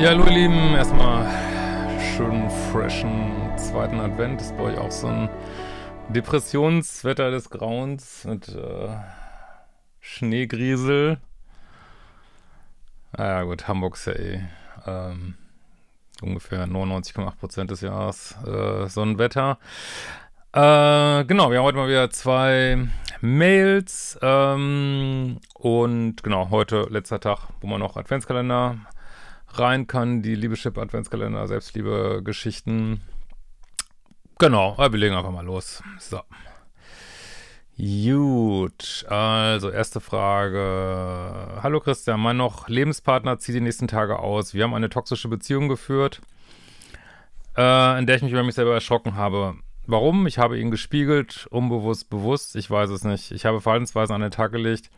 Ja, hallo ihr Lieben, erstmal schönen freshen zweiten Advent. Ist bei euch auch so ein Depressionswetter des Grauens mit äh, Schneegriesel. Ah ja gut, Hamburg ist ja eh ähm, ungefähr 99,8% des Jahres äh, Sonnenwetter. Äh, genau, wir haben heute mal wieder zwei Mails ähm, und genau, heute letzter Tag, wo man noch Adventskalender haben rein kann. Die Liebeschip Adventskalender, Selbstliebe, Geschichten. Genau, wir legen einfach mal los. So. Gut, also erste Frage. Hallo Christian, mein noch Lebenspartner zieht die nächsten Tage aus. Wir haben eine toxische Beziehung geführt, äh, in der ich mich über mich selber erschrocken habe. Warum? Ich habe ihn gespiegelt, unbewusst, bewusst, ich weiß es nicht. Ich habe Verhaltensweisen an den Tag gelegt,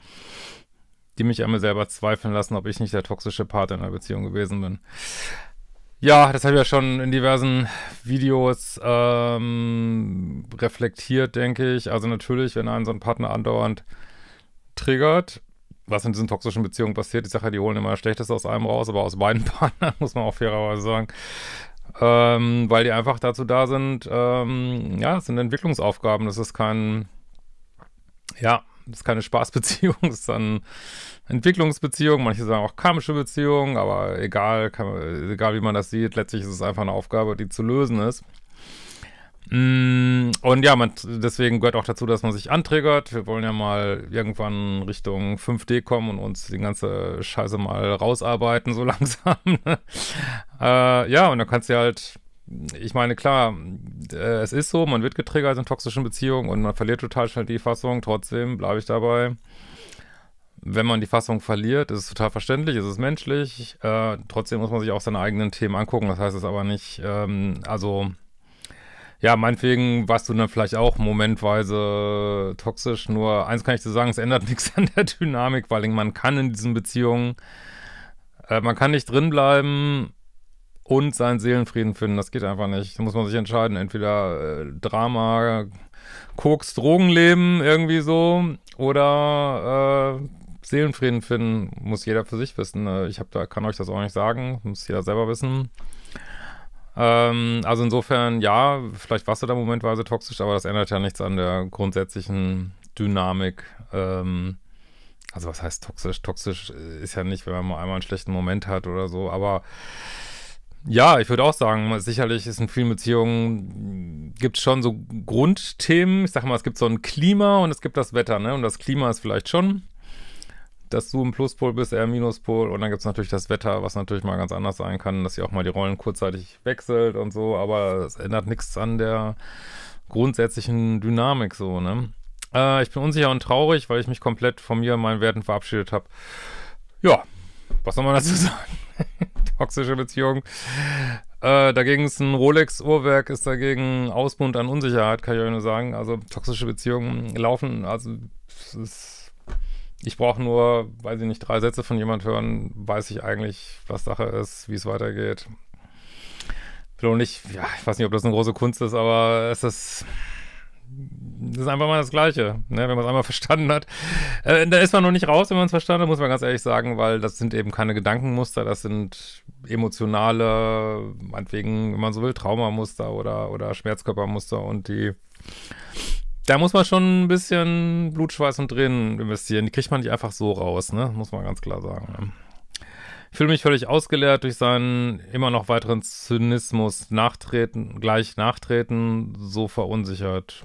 die mich einmal selber zweifeln lassen, ob ich nicht der toxische Part in einer Beziehung gewesen bin. Ja, das habe ich ja schon in diversen Videos ähm, reflektiert, denke ich. Also natürlich, wenn einen so ein Partner andauernd triggert, was in diesen toxischen Beziehungen passiert, die Sache, die holen immer Schlechtes aus einem raus, aber aus beiden Partnern, muss man auch fairerweise sagen. Ähm, weil die einfach dazu da sind, ähm, ja, es sind Entwicklungsaufgaben, das ist kein, ja, das ist keine Spaßbeziehung, das ist dann Entwicklungsbeziehung. Manche sagen auch karmische Beziehung, aber egal, kann, egal wie man das sieht, letztlich ist es einfach eine Aufgabe, die zu lösen ist. Mm, und ja, man, deswegen gehört auch dazu, dass man sich antriggert. Wir wollen ja mal irgendwann Richtung 5D kommen und uns die ganze Scheiße mal rausarbeiten, so langsam. Ne? äh, ja, und dann kannst du halt ich meine, klar, äh, es ist so, man wird getriggert in toxischen Beziehungen und man verliert total schnell die Fassung. Trotzdem bleibe ich dabei. Wenn man die Fassung verliert, ist es total verständlich, ist es menschlich. Äh, trotzdem muss man sich auch seine eigenen Themen angucken. Das heißt es aber nicht, ähm, also, ja, meinetwegen warst du dann vielleicht auch momentweise toxisch. Nur eins kann ich dir sagen, es ändert nichts an der Dynamik, weil man kann in diesen Beziehungen, äh, man kann nicht drinbleiben und seinen Seelenfrieden finden. Das geht einfach nicht. Da muss man sich entscheiden. Entweder äh, Drama, Koks, Drogenleben irgendwie so oder äh, Seelenfrieden finden. Muss jeder für sich wissen. Äh, ich hab da, kann euch das auch nicht sagen. Muss jeder selber wissen. Ähm, also insofern, ja, vielleicht warst du da momentweise toxisch, aber das ändert ja nichts an der grundsätzlichen Dynamik. Ähm, also was heißt toxisch? Toxisch äh, ist ja nicht, wenn man mal einmal einen schlechten Moment hat oder so, aber ja, ich würde auch sagen, sicherlich ist in vielen Beziehungen, gibt es schon so Grundthemen. Ich sage mal, es gibt so ein Klima und es gibt das Wetter, ne? Und das Klima ist vielleicht schon, dass du im Pluspol bist, eher im Minuspol. Und dann gibt es natürlich das Wetter, was natürlich mal ganz anders sein kann, dass ihr auch mal die Rollen kurzzeitig wechselt und so. Aber es ändert nichts an der grundsätzlichen Dynamik so, ne? Äh, ich bin unsicher und traurig, weil ich mich komplett von mir und meinen Werten verabschiedet habe. Ja, was soll man dazu sagen? toxische Beziehung. Äh, dagegen ist ein Rolex-Uhrwerk, ist dagegen Ausbund an Unsicherheit, kann ich euch nur sagen. Also toxische Beziehungen laufen, also ist, ich brauche nur, weil sie nicht, drei Sätze von jemand hören, weiß ich eigentlich, was Sache ist, wie es weitergeht. Will ja, ich weiß nicht, ob das eine große Kunst ist, aber es ist das ist einfach mal das Gleiche, ne? wenn man es einmal verstanden hat. Äh, da ist man noch nicht raus, wenn man es verstanden hat, muss man ganz ehrlich sagen, weil das sind eben keine Gedankenmuster, das sind emotionale, meinetwegen, wenn man so will, Traumamuster oder, oder Schmerzkörpermuster und die, da muss man schon ein bisschen Blut, Schweiß und Tränen investieren. Die kriegt man nicht einfach so raus, ne? muss man ganz klar sagen. Ne? Ich fühle mich völlig ausgeleert durch seinen immer noch weiteren Zynismus. Nachtreten, gleich nachtreten, so verunsichert.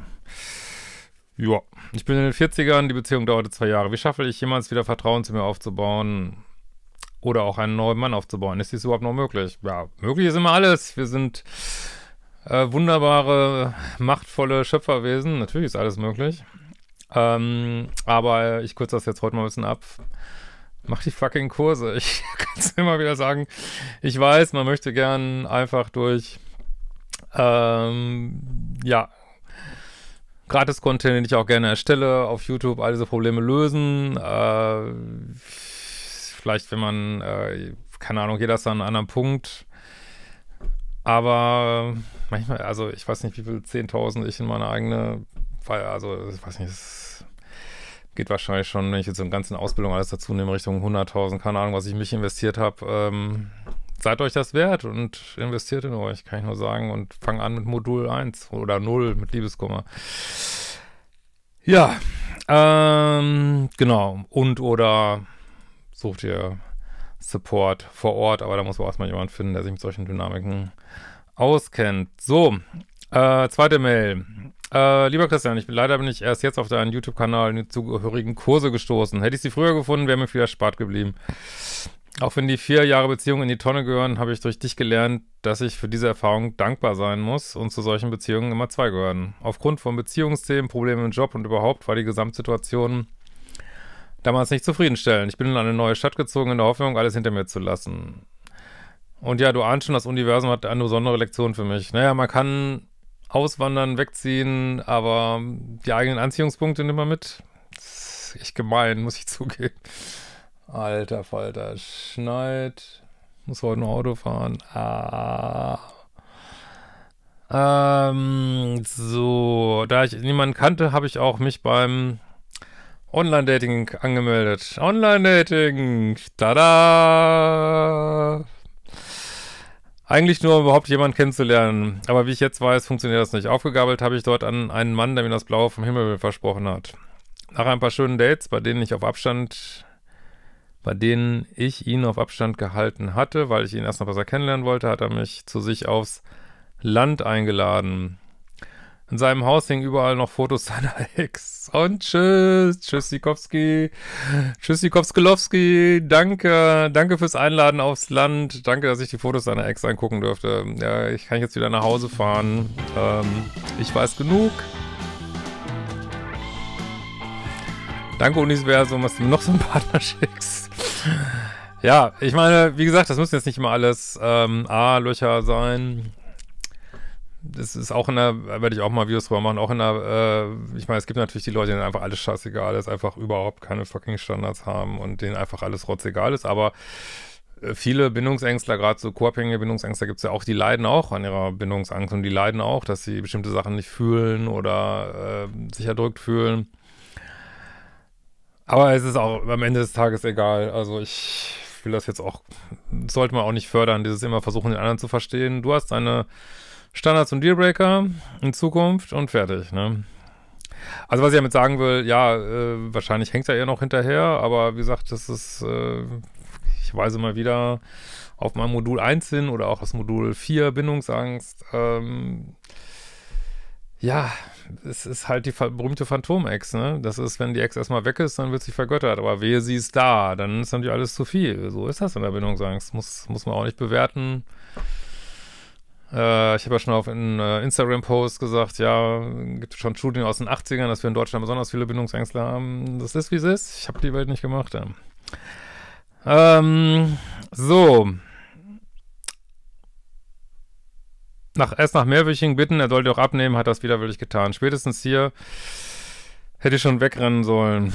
Ja, ich bin in den 40ern, die Beziehung dauerte zwei Jahre. Wie schaffe ich jemals wieder Vertrauen zu mir aufzubauen? Oder auch einen neuen Mann aufzubauen? Ist dies überhaupt noch möglich? Ja, möglich ist immer alles. Wir sind äh, wunderbare, machtvolle Schöpferwesen. Natürlich ist alles möglich. Ähm, aber ich kürze das jetzt heute mal ein bisschen ab. Mach die fucking Kurse. Ich kann es immer wieder sagen. Ich weiß, man möchte gern einfach durch ähm, ja, Gratis-Content, den ich auch gerne erstelle, auf YouTube all diese Probleme lösen. Äh, vielleicht, wenn man, äh, keine Ahnung, geht das an einem anderen Punkt. Aber manchmal, also ich weiß nicht, wie viel 10.000 ich in meine eigene, also ich weiß nicht, es geht wahrscheinlich schon, wenn ich jetzt im ganzen Ausbildung alles dazu nehme, Richtung 100.000, keine Ahnung, was ich mich investiert habe. Ähm, seid euch das wert und investiert in euch, kann ich nur sagen. Und fang an mit Modul 1 oder 0 mit Liebeskummer. Ja, ähm, genau. Und oder sucht ihr Support vor Ort, aber da muss man erstmal jemanden finden, der sich mit solchen Dynamiken auskennt. So, äh, zweite Mail. Äh, lieber Christian, ich bin, leider bin ich erst jetzt auf deinen YouTube-Kanal in die zugehörigen Kurse gestoßen. Hätte ich sie früher gefunden, wäre mir viel erspart geblieben. Auch wenn die vier Jahre Beziehung in die Tonne gehören, habe ich durch dich gelernt, dass ich für diese Erfahrung dankbar sein muss und zu solchen Beziehungen immer zwei gehören. Aufgrund von Beziehungsthemen, Problemen im Job und überhaupt war die Gesamtsituation damals nicht zufriedenstellend. Ich bin in eine neue Stadt gezogen in der Hoffnung, alles hinter mir zu lassen. Und ja, du ahnst schon, das Universum hat eine besondere Lektion für mich. Naja, man kann auswandern, wegziehen, aber die eigenen Anziehungspunkte nimmt man mit. Das ist echt gemein, muss ich zugeben. Alter Falter, schneit. Muss heute noch Auto fahren. Ah. Ähm, so, da ich niemanden kannte, habe ich auch mich beim Online-Dating angemeldet. Online-Dating! Tada! Eigentlich nur, um überhaupt jemanden kennenzulernen. Aber wie ich jetzt weiß, funktioniert das nicht. Aufgegabelt habe ich dort an einen Mann, der mir das Blaue vom Himmel versprochen hat. Nach ein paar schönen Dates, bei denen ich auf Abstand bei denen ich ihn auf Abstand gehalten hatte, weil ich ihn erst noch besser kennenlernen wollte, hat er mich zu sich aufs Land eingeladen. In seinem Haus hingen überall noch Fotos seiner Ex. Und tschüss, tschüss Sikowski, tschüss Sikowski, danke, danke fürs Einladen aufs Land, danke, dass ich die Fotos seiner Ex angucken durfte. Ja, ich kann jetzt wieder nach Hause fahren. Ähm, ich weiß genug. Danke, Universum, was du mir noch so einen Partner schickst. ja, ich meine, wie gesagt, das müssen jetzt nicht immer alles ähm, A-Löcher sein. Das ist auch in der, werde ich auch mal Videos drüber machen, auch in der, äh, ich meine, es gibt natürlich die Leute, denen einfach alles scheißegal ist, einfach überhaupt keine fucking Standards haben und denen einfach alles rotzegal ist, aber äh, viele Bindungsängstler, gerade so co-abhängige Bindungsängstler gibt es ja auch, die leiden auch an ihrer Bindungsangst und die leiden auch, dass sie bestimmte Sachen nicht fühlen oder äh, sich erdrückt fühlen. Aber es ist auch am Ende des Tages egal. Also ich will das jetzt auch, sollte man auch nicht fördern, dieses immer versuchen, den anderen zu verstehen. Du hast deine Standards und Dealbreaker in Zukunft und fertig, ne? Also was ich damit sagen will, ja, äh, wahrscheinlich hängt er eher noch hinterher, aber wie gesagt, das ist, äh, ich weise mal wieder auf mein Modul 1 hin oder auch das Modul 4 Bindungsangst. Ähm, ja, es ist halt die berühmte Phantom-Ex, ne? Das ist, wenn die Ex erstmal weg ist, dann wird sie vergöttert. Aber wehe, sie ist da, dann ist natürlich alles zu viel. So ist das in der Bindungsangst. Muss, muss man auch nicht bewerten. Äh, ich habe ja schon auf einem äh, Instagram-Post gesagt, ja, gibt schon Studien aus den 80ern, dass wir in Deutschland besonders viele Bindungsängstler haben. Das ist, wie es ist. Ich habe die Welt nicht gemacht. Ja. Ähm, so. nach, erst nach mehrwöchigen bitten, er sollte auch abnehmen, hat das widerwillig getan. Spätestens hier hätte ich schon wegrennen sollen.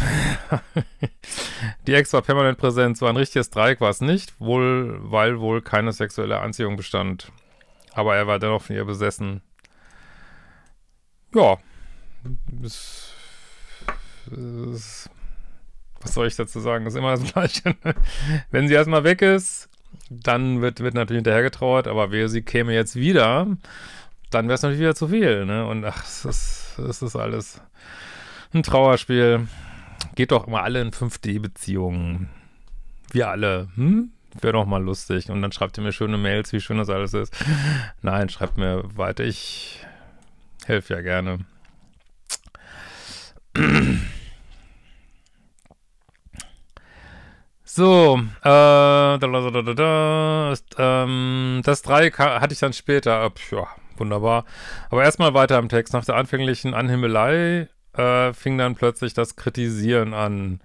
die Ex war permanent präsent, so ein richtiges Dreieck war es nicht, wohl, weil wohl keine sexuelle Anziehung bestand. Aber er war dennoch von ihr besessen. Ja, es, es, was soll ich dazu sagen? Das ist immer das Gleiche. Ne? Wenn sie erstmal weg ist, dann wird, wird natürlich hinterher getrauert, aber wer sie käme jetzt wieder, dann wäre es natürlich wieder zu viel, ne? Und ach, es ist, es ist alles ein Trauerspiel. Geht doch immer alle in 5D-Beziehungen. Wir alle, hm? Wäre doch mal lustig. Und dann schreibt ihr mir schöne Mails, wie schön das alles ist. Nein, schreibt mir weiter. Ich helfe ja gerne. So, äh, da, da, da, da, ist, ähm, das 3 hatte ich dann später. Ab, ja, wunderbar. Aber erstmal weiter im Text. Nach der anfänglichen Anhimmelei äh, fing dann plötzlich das Kritisieren an.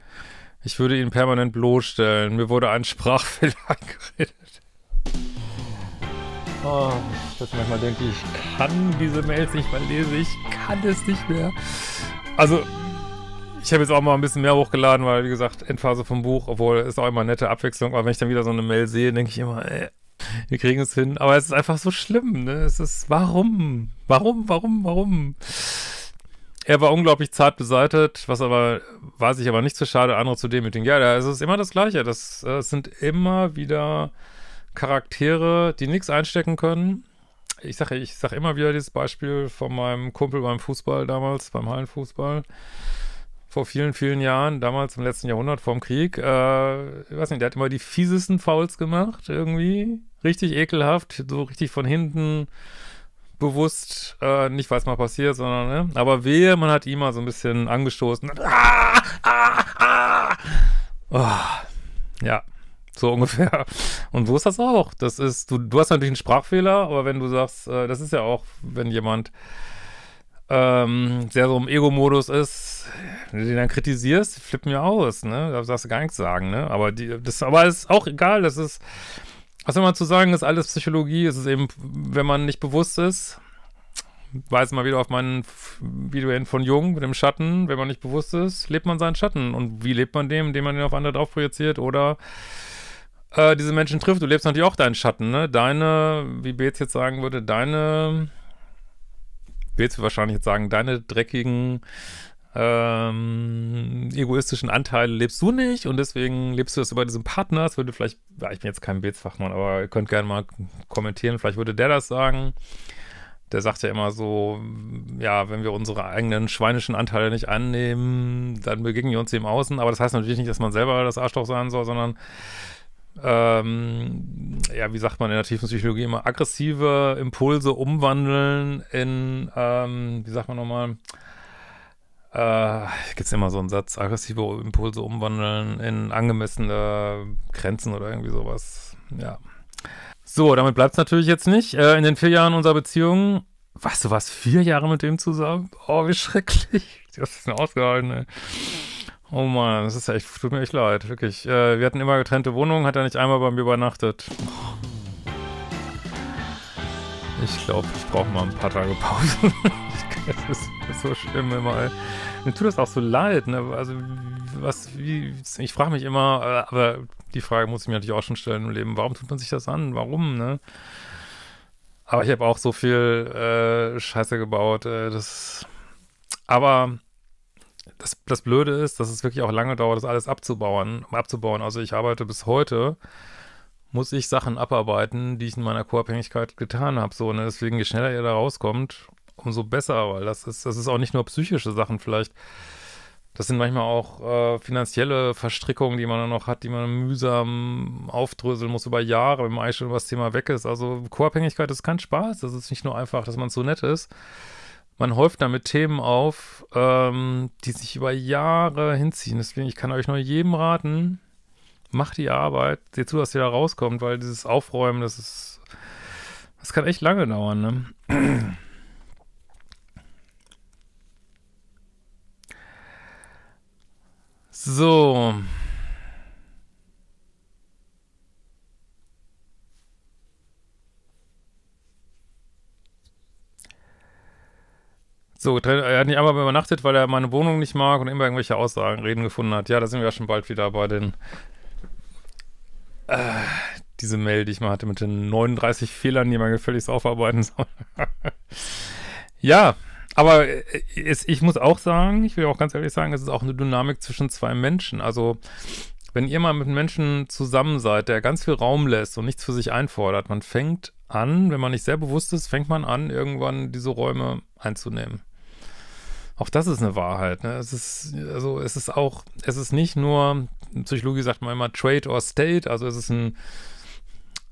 Ich würde ihn permanent bloßstellen. Mir wurde ein Sprachfehler angeredet. Oh, dass ich manchmal denke, ich kann diese Mails nicht mehr lesen. Ich kann es nicht mehr. Also, ich habe jetzt auch mal ein bisschen mehr hochgeladen, weil, wie gesagt, Endphase vom Buch, obwohl ist auch immer eine nette Abwechslung, aber wenn ich dann wieder so eine Mail sehe, denke ich immer, ey, äh, wir kriegen es hin. Aber es ist einfach so schlimm, ne? Es ist, warum? Warum, warum, warum? Er war unglaublich zart beseitet, was aber, weiß ich aber nicht zu schade, andere zu demütigen. Ja, da ist es immer das Gleiche. Das, das äh, sind immer wieder Charaktere, die nichts einstecken können. Ich sage ich sag immer wieder dieses Beispiel von meinem Kumpel beim Fußball damals, beim Hallenfußball vor vielen, vielen Jahren, damals im letzten Jahrhundert vorm Krieg. Äh, ich weiß nicht, der hat immer die fiesesten Fouls gemacht, irgendwie. Richtig ekelhaft, so richtig von hinten bewusst, äh, nicht weiß mal passiert, sondern, ne? Aber wehe, man hat ihn mal so ein bisschen angestoßen. Ah, ah, ah. Oh, ja, so ungefähr. Und so ist das auch. Das ist, du, du hast natürlich einen Sprachfehler, aber wenn du sagst, äh, das ist ja auch, wenn jemand ähm, sehr so im Ego-Modus ist, wenn du den dann kritisierst, flippen ja aus, ne? Da darfst du gar nichts sagen, ne? Aber die, das, aber ist auch egal, das ist, was immer zu sagen, ist alles Psychologie, es ist eben, wenn man nicht bewusst ist, weiß mal wieder auf mein Video von Jung mit dem Schatten, wenn man nicht bewusst ist, lebt man seinen Schatten. Und wie lebt man den, indem man den auf andere drauf projiziert oder äh, diese Menschen trifft? Du lebst natürlich auch deinen Schatten, ne? Deine, wie Beetz jetzt sagen würde, deine willst du wahrscheinlich jetzt sagen, deine dreckigen ähm, egoistischen Anteile lebst du nicht und deswegen lebst du das über diesen Partner. Das würde vielleicht, ja, ich bin jetzt kein Bildfachmann, aber ihr könnt gerne mal kommentieren. Vielleicht würde der das sagen. Der sagt ja immer so, ja, wenn wir unsere eigenen schweinischen Anteile nicht annehmen, dann begegnen wir uns dem Außen. Aber das heißt natürlich nicht, dass man selber das Arschloch sein soll, sondern ähm, ja, wie sagt man in der tiefen Psychologie immer, aggressive Impulse umwandeln in, ähm, wie sagt man nochmal, äh, gibt es immer so einen Satz, aggressive Impulse umwandeln in angemessene Grenzen oder irgendwie sowas. Ja. So, damit bleibt es natürlich jetzt nicht. Äh, in den vier Jahren unserer Beziehung, weißt du was, vier Jahre mit dem zusammen? Oh, wie schrecklich. Du hast es nur ausgehalten, ey. Oh Mann, das ist echt, tut mir echt leid, wirklich. Äh, wir hatten immer getrennte Wohnungen, hat er nicht einmal bei mir übernachtet. Ich glaube, ich brauche mal ein paar Tage Pause. das ist so schlimm immer. Ey. Mir tut das auch so leid, ne? Also, was, wie, ich frage mich immer, äh, aber die Frage muss ich mir natürlich auch schon stellen im Leben, warum tut man sich das an? Warum, ne? Aber ich habe auch so viel äh, Scheiße gebaut, äh, das. Aber das, das Blöde ist, dass es wirklich auch lange dauert, das alles abzubauen, abzubauen. Also ich arbeite bis heute, muss ich Sachen abarbeiten, die ich in meiner Co-Abhängigkeit getan habe. So, ne? Deswegen, je schneller ihr da rauskommt, umso besser, weil das ist, das ist auch nicht nur psychische Sachen vielleicht. Das sind manchmal auch äh, finanzielle Verstrickungen, die man dann noch hat, die man mühsam aufdröseln muss über Jahre, wenn man eigentlich schon über das Thema weg ist. Also Co-Abhängigkeit ist kein Spaß. Das ist nicht nur einfach, dass man so nett ist, man häuft damit Themen auf, ähm, die sich über Jahre hinziehen. Deswegen, ich kann euch nur jedem raten, macht die Arbeit, seht zu, dass ihr da rauskommt, weil dieses Aufräumen, das ist, das kann echt lange dauern, ne? So, So, er hat nicht einmal übernachtet, weil er meine Wohnung nicht mag und immer irgendwelche Aussagen, Reden gefunden hat. Ja, da sind wir ja schon bald wieder bei den. Äh, diese Mail, die ich mal hatte mit den 39 Fehlern, die man gefälligst aufarbeiten soll. ja, aber äh, es, ich muss auch sagen, ich will auch ganz ehrlich sagen, es ist auch eine Dynamik zwischen zwei Menschen. Also, wenn ihr mal mit einem Menschen zusammen seid, der ganz viel Raum lässt und nichts für sich einfordert, man fängt an, wenn man nicht sehr bewusst ist, fängt man an, irgendwann diese Räume einzunehmen. Auch das ist eine Wahrheit. Ne? Es ist, also es ist auch, es ist nicht nur, Psychologie sagt man immer Trade or State, also es ist ein,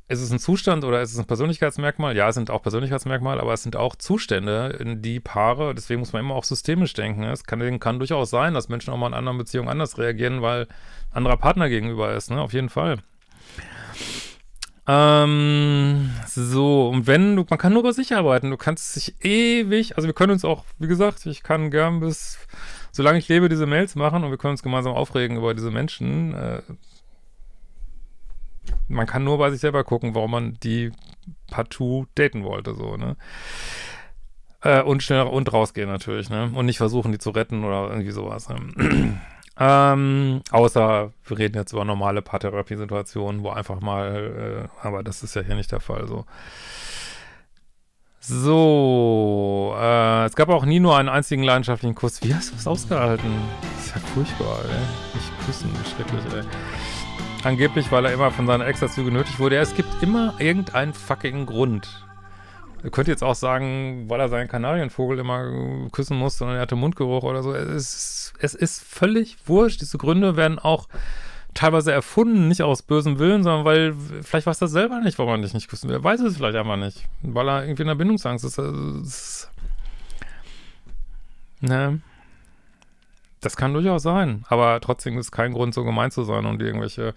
es ist ein Zustand oder es ist ein Persönlichkeitsmerkmal. Ja, es sind auch Persönlichkeitsmerkmale, aber es sind auch Zustände, in die Paare, deswegen muss man immer auch systemisch denken. Ne? Es kann, kann durchaus sein, dass Menschen auch mal in anderen Beziehungen anders reagieren, weil anderer Partner gegenüber ist, ne? Auf jeden Fall. Ähm, so, und wenn, du, man kann nur über sich arbeiten. Du kannst dich ewig, also wir können uns auch, wie gesagt, ich kann gern bis, solange ich lebe, diese Mails machen und wir können uns gemeinsam aufregen über diese Menschen. Äh, man kann nur bei sich selber gucken, warum man die partout daten wollte, so, ne? Äh, und schnell und rausgehen natürlich, ne? Und nicht versuchen, die zu retten oder irgendwie sowas. Ne? Ähm, außer wir reden jetzt über normale Paartherapiesituationen, wo einfach mal, äh, aber das ist ja hier nicht der Fall so. So, äh, es gab auch nie nur einen einzigen leidenschaftlichen Kuss. Wie hast du das ausgehalten? ist ja furchtbar, ey. Nicht küssen, schrecklich, ey. Angeblich, weil er immer von seiner Ex dazu genötigt wurde. Ja, es gibt immer irgendeinen fucking Grund. Er könnte jetzt auch sagen, weil er seinen Kanarienvogel immer küssen musste und er hatte Mundgeruch oder so. Es ist, es ist völlig wurscht. Diese Gründe werden auch teilweise erfunden, nicht aus bösem Willen, sondern weil vielleicht weiß er selber nicht, warum er dich nicht küssen will. Er weiß es vielleicht einfach nicht, weil er irgendwie in der Bindungsangst ist. Also, das, ne? Das kann durchaus sein, aber trotzdem ist kein Grund, so gemein zu sein und irgendwelche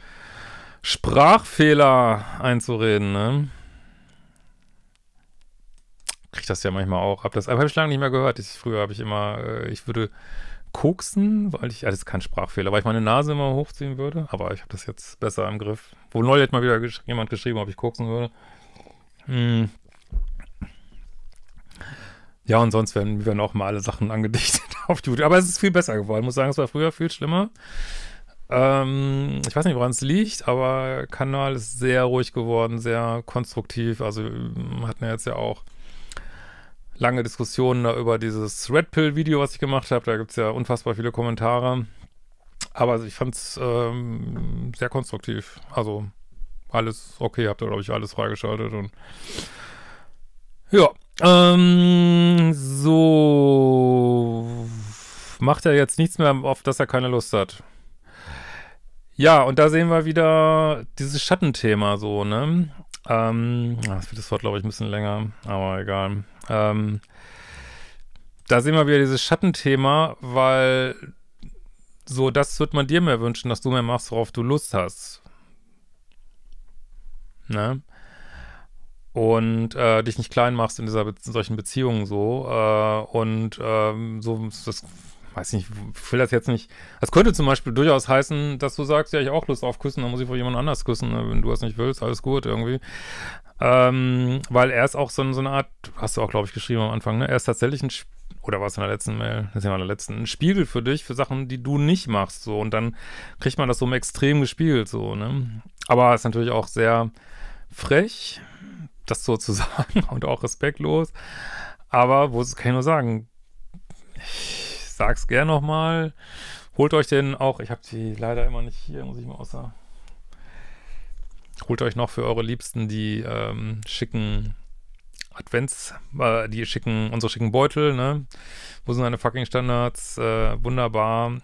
Sprachfehler einzureden, ne? das ja manchmal auch ab. Das habe ich lange nicht mehr gehört. Ich, früher habe ich immer, äh, ich würde koksen, weil ich, das ist kein Sprachfehler, weil ich meine Nase immer hochziehen würde. Aber ich habe das jetzt besser im Griff. Wo neulich hat mal wieder gesch jemand geschrieben, ob ich koksen würde. Hm. Ja, und sonst werden, werden auch mal alle Sachen angedichtet auf YouTube. Aber es ist viel besser geworden. Ich muss sagen, es war früher viel schlimmer. Ähm, ich weiß nicht, woran es liegt, aber Kanal ist sehr ruhig geworden, sehr konstruktiv. Also hm, hatten wir jetzt ja auch lange Diskussionen über dieses Red Pill-Video, was ich gemacht habe. Da gibt es ja unfassbar viele Kommentare. Aber ich fand es ähm, sehr konstruktiv. Also alles okay, habt ihr, glaube ich, alles freigeschaltet. Und ja, ähm, so macht er jetzt nichts mehr, auf das er keine Lust hat. Ja, und da sehen wir wieder dieses Schattenthema so, ne? Ähm, ah, das wird das Wort, glaube ich, ein bisschen länger, aber egal. Ähm, da sehen wir wieder dieses Schattenthema, weil so, das wird man dir mehr wünschen, dass du mehr machst, worauf du Lust hast. Ne? Und äh, dich nicht klein machst in dieser Be solchen Beziehungen so. Äh, und ähm, so, das weiß nicht, ich will das jetzt nicht. Das könnte zum Beispiel durchaus heißen, dass du sagst, ja, ich auch Lust auf küssen, dann muss ich wohl jemand anders küssen, ne, wenn du das nicht willst, alles gut irgendwie. Ähm, weil er ist auch so, so eine Art, hast du auch, glaube ich, geschrieben am Anfang, ne? Er ist tatsächlich ein, oder es in der letzten Mail, das ist ja in der letzten, ein Spiegel für dich, für Sachen, die du nicht machst, so. Und dann kriegt man das so im Extrem gespiegelt, so, ne? Aber ist natürlich auch sehr frech, das so zu sagen und auch respektlos. Aber wo kann ich nur sagen? Ich sag's gern nochmal. Holt euch den auch, ich habe die leider immer nicht hier, muss ich mal außer. Holt euch noch für eure Liebsten die ähm, schicken Advents, äh, die schicken, unsere schicken Beutel, ne? Wo sind deine fucking Standards? Äh, wunderbar.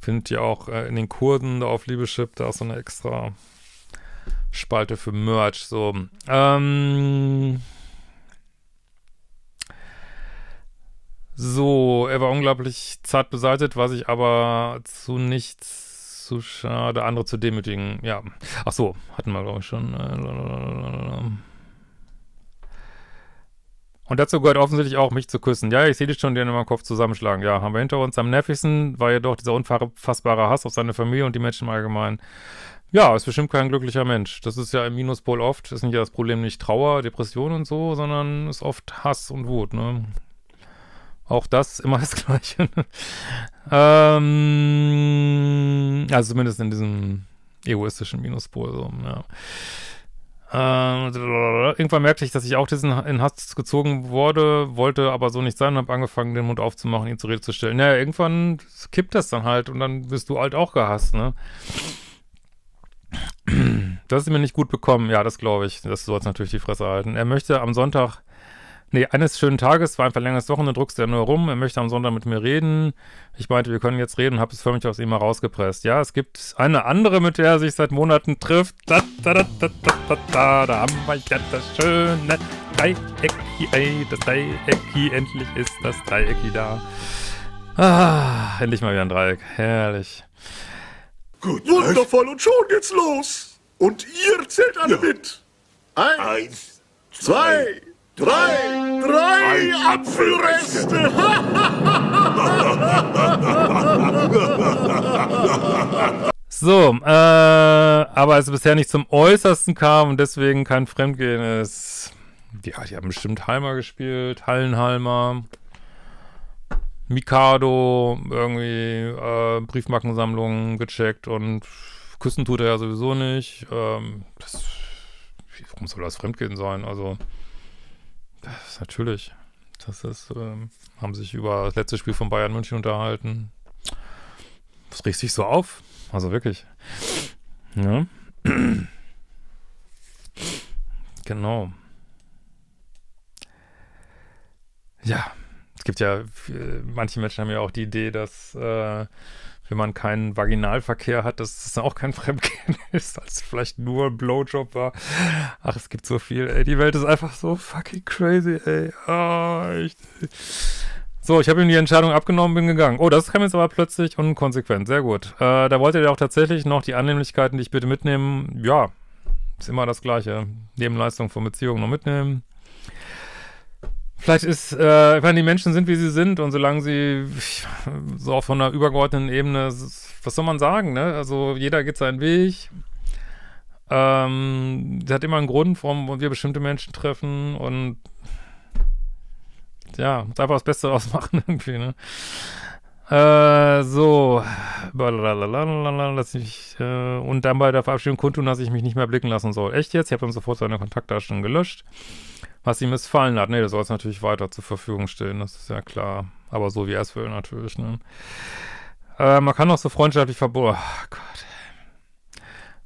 Findet ihr auch äh, in den Kurden da auf Liebeschip, da ist so eine extra Spalte für Merch. So. Ähm. So, er war unglaublich zart beseitigt, war sich aber zu nichts zu schade, andere zu demütigen. Ja, ach so, hatten wir glaube ich schon. Äh, und dazu gehört offensichtlich auch, mich zu küssen. Ja, ich sehe dich schon, den in meinem Kopf zusammenschlagen. Ja, haben wir hinter uns. Am nervigsten war jedoch dieser unfassbare Hass auf seine Familie und die Menschen im Allgemeinen. Ja, ist bestimmt kein glücklicher Mensch. Das ist ja im Minuspol oft, ist nicht das Problem nicht Trauer, Depression und so, sondern ist oft Hass und Wut, ne? Auch das immer das Gleiche. ähm, also zumindest in diesem egoistischen Minuspol. So, ja. Ähm, irgendwann merkte ich, dass ich auch diesen in Hass gezogen wurde, wollte aber so nicht sein und habe angefangen, den Mund aufzumachen, ihn zur Rede zu stellen. Naja, irgendwann kippt das dann halt und dann wirst du halt auch gehasst, ne? Das ist mir nicht gut bekommen. Ja, das glaube ich. Das soll natürlich die Fresse halten. Er möchte am Sonntag Nee, eines schönen Tages, war ein verlängertes Wochenende, druckst du ja nur rum, er möchte am Sonntag mit mir reden. Ich meinte, wir können jetzt reden und habe es förmlich aus ihm herausgepresst. Ja, es gibt eine andere, mit der er sich seit Monaten trifft. Da, da, da, da, da, da, da haben wir ja das schöne Dreieck hier, ey, das Dreieck hier, endlich ist das Dreieck hier da. Ah, endlich mal wieder ein Dreieck, herrlich. Gut, Wundervoll, und schon geht's los. Und ihr zählt alle ja. mit. Eins, Eins zwei, zwei Drei, drei Apfelreste. so, äh, aber es bisher nicht zum Äußersten kam und deswegen kein Fremdgehen ist. Ja, die haben bestimmt Halmer gespielt, Hallenhalmer, Mikado, irgendwie äh, Briefmarkensammlungen gecheckt und küssen tut er ja sowieso nicht. Ähm, das, warum soll das Fremdgehen sein? Also. Das natürlich. Das ist, ähm, haben sich über das letzte Spiel von Bayern München unterhalten. Das riecht sich so auf. Also wirklich. Ja. genau. Ja, es gibt ja, äh, manche Menschen haben ja auch die Idee, dass äh, wenn man keinen Vaginalverkehr hat, dass das auch kein Fremdgehen ist, als vielleicht nur ein Blowjob war. Ach, es gibt so viel, ey. Die Welt ist einfach so fucking crazy, ey. Oh, ich, so, ich habe ihm die Entscheidung abgenommen, bin gegangen. Oh, das kam jetzt aber plötzlich und konsequent. Sehr gut. Äh, da wollte er auch tatsächlich noch die Annehmlichkeiten, die ich bitte mitnehmen. Ja, ist immer das Gleiche. Nebenleistung von Beziehungen noch mitnehmen. Vielleicht ist, äh, wenn die Menschen sind, wie sie sind und solange sie so auf einer übergeordneten Ebene, was soll man sagen, ne? Also jeder geht seinen Weg. Ähm, der hat immer einen Grund, warum wir bestimmte Menschen treffen und ja, muss einfach das Beste draus machen irgendwie, ne? Äh, so, lass mich, äh, und dann bei der Verabschiedung kundtun, dass ich mich nicht mehr blicken lassen soll. Echt jetzt? Ich habe dann sofort seine Kontaktdaten gelöscht was ihm missfallen hat. Nee, der soll es natürlich weiter zur Verfügung stehen, das ist ja klar. Aber so wie er es will, natürlich, ne? Äh, man kann auch so freundschaftlich verboten. Oh Gott.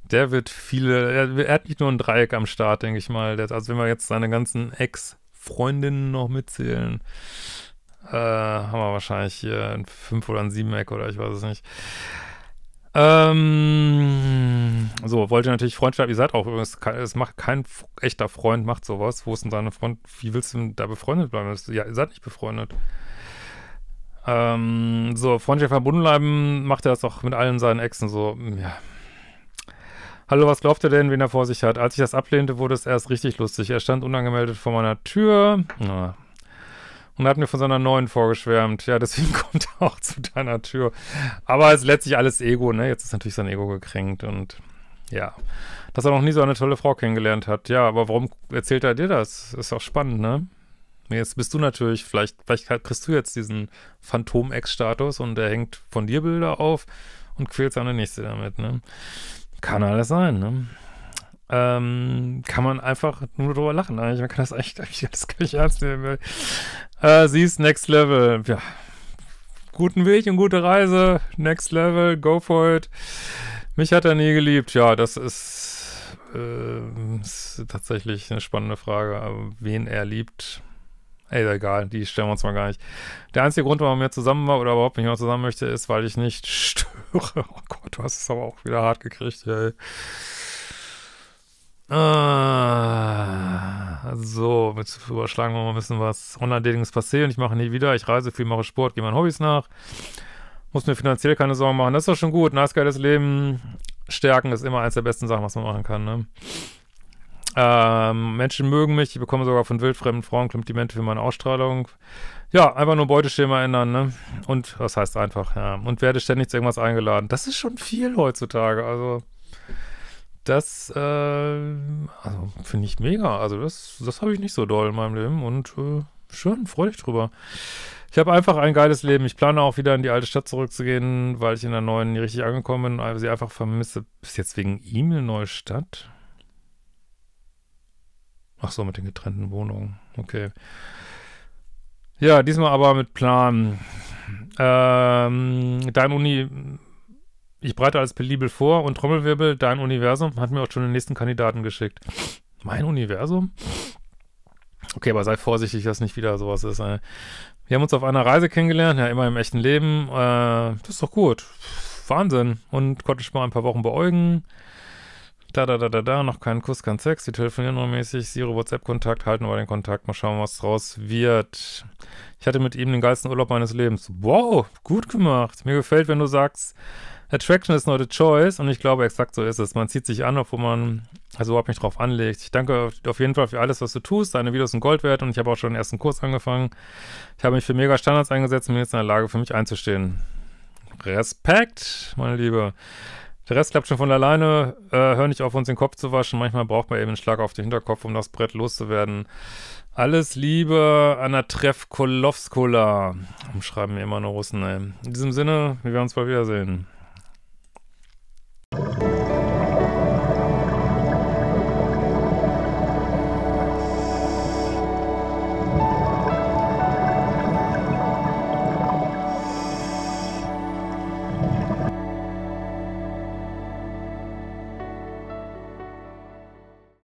Der wird viele, er, er, hat nicht nur ein Dreieck am Start, denke ich mal. Der, also wenn wir jetzt seine ganzen Ex-Freundinnen noch mitzählen, äh, haben wir wahrscheinlich hier ein 5- oder ein 7-Eck oder ich weiß es nicht. Ähm, so, wollte natürlich Freundschaft, Ihr seid auch übrigens, es macht kein echter Freund, macht sowas. Wo ist denn deine Freund? Wie willst du denn da befreundet bleiben? Ja, ihr seid nicht befreundet. Ähm, so, Freundschaft verbunden bleiben macht er das auch mit allen seinen Exen so, mm, ja. Hallo, was glaubt ihr denn, wen er vor sich hat? Als ich das ablehnte, wurde es erst richtig lustig. Er stand unangemeldet vor meiner Tür. Na, und hat mir von seiner neuen vorgeschwärmt. Ja, deswegen kommt er auch zu deiner Tür. Aber es ist letztlich alles Ego, ne? Jetzt ist natürlich sein Ego gekränkt und ja. Dass er noch nie so eine tolle Frau kennengelernt hat. Ja, aber warum erzählt er dir das? Ist auch spannend, ne? Jetzt bist du natürlich, vielleicht, vielleicht kriegst du jetzt diesen Phantom-Ex-Status und er hängt von dir Bilder auf und quält seine Nächste damit, ne? Kann alles sein, ne? Ähm, kann man einfach nur drüber lachen eigentlich. Man kann das eigentlich, eigentlich alles gar nicht ernst nehmen. Äh, sie ist Next Level. Ja. Guten Weg und gute Reise. Next Level, go for it. Mich hat er nie geliebt. Ja, das ist, äh, ist tatsächlich eine spannende Frage. Aber äh, wen er liebt, ey, egal, die stellen wir uns mal gar nicht. Der einzige Grund, warum wir zusammen war oder überhaupt nicht mehr zusammen möchte, ist, weil ich nicht störe. Oh Gott, du hast es aber auch wieder hart gekriegt, ey. Ah, so, jetzt überschlagen wir mal ein bisschen was. Online-Dating ist passé und ich mache nie wieder. Ich reise viel, mache Sport, gehe meinen Hobbys nach. Muss mir finanziell keine Sorgen machen. Das ist doch schon gut. Nice, geiles Leben. Stärken ist immer eins der besten Sachen, was man machen kann, ne? Ähm, Menschen mögen mich. Ich bekomme sogar von wildfremden Frauen Komplimente für meine Ausstrahlung. Ja, einfach nur Beuteschema ändern, ne? Und, das heißt einfach, ja. Und werde ständig zu irgendwas eingeladen. Das ist schon viel heutzutage, also das äh, also finde ich mega. Also das, das habe ich nicht so doll in meinem Leben und äh, schön, freue dich drüber. Ich habe einfach ein geiles Leben. Ich plane auch wieder in die alte Stadt zurückzugehen, weil ich in der neuen nie richtig angekommen bin, sie einfach vermisse. Bis jetzt wegen E-Mail neue Stadt? Ach so, mit den getrennten Wohnungen. Okay. Ja, diesmal aber mit Plan. Ähm, dein Uni, ich breite als Beliebel vor und Trommelwirbel, dein Universum hat mir auch schon den nächsten Kandidaten geschickt. Mein Universum? Okay, aber sei vorsichtig, dass nicht wieder sowas ist. Ey. Wir haben uns auf einer Reise kennengelernt, ja, immer im echten Leben. Äh, das ist doch gut. Wahnsinn. Und konnte ich mal ein paar Wochen beäugen. Da, da, da, da, da, noch keinen Kuss, kein Sex. Sie telefonieren nur mäßig. Zero WhatsApp-Kontakt, halten aber den Kontakt. Mal schauen, was draus wird. Ich hatte mit ihm den geilsten Urlaub meines Lebens. Wow, gut gemacht. Mir gefällt, wenn du sagst, Attraction is not a choice. Und ich glaube, exakt so ist es. Man zieht sich an, obwohl man also überhaupt nicht drauf anlegt. Ich danke auf jeden Fall für alles, was du tust. Deine Videos sind Gold wert und ich habe auch schon den ersten Kurs angefangen. Ich habe mich für mega Standards eingesetzt und bin jetzt in der Lage, für mich einzustehen. Respekt, meine Liebe. Der Rest klappt schon von alleine. Äh, hör nicht auf, uns den Kopf zu waschen. Manchmal braucht man eben einen Schlag auf den Hinterkopf, um das Brett loszuwerden. Alles Liebe, Anna Treff Kolowskola. Schreiben mir immer nur Russen, ey. In diesem Sinne, wir werden uns bald wiedersehen. you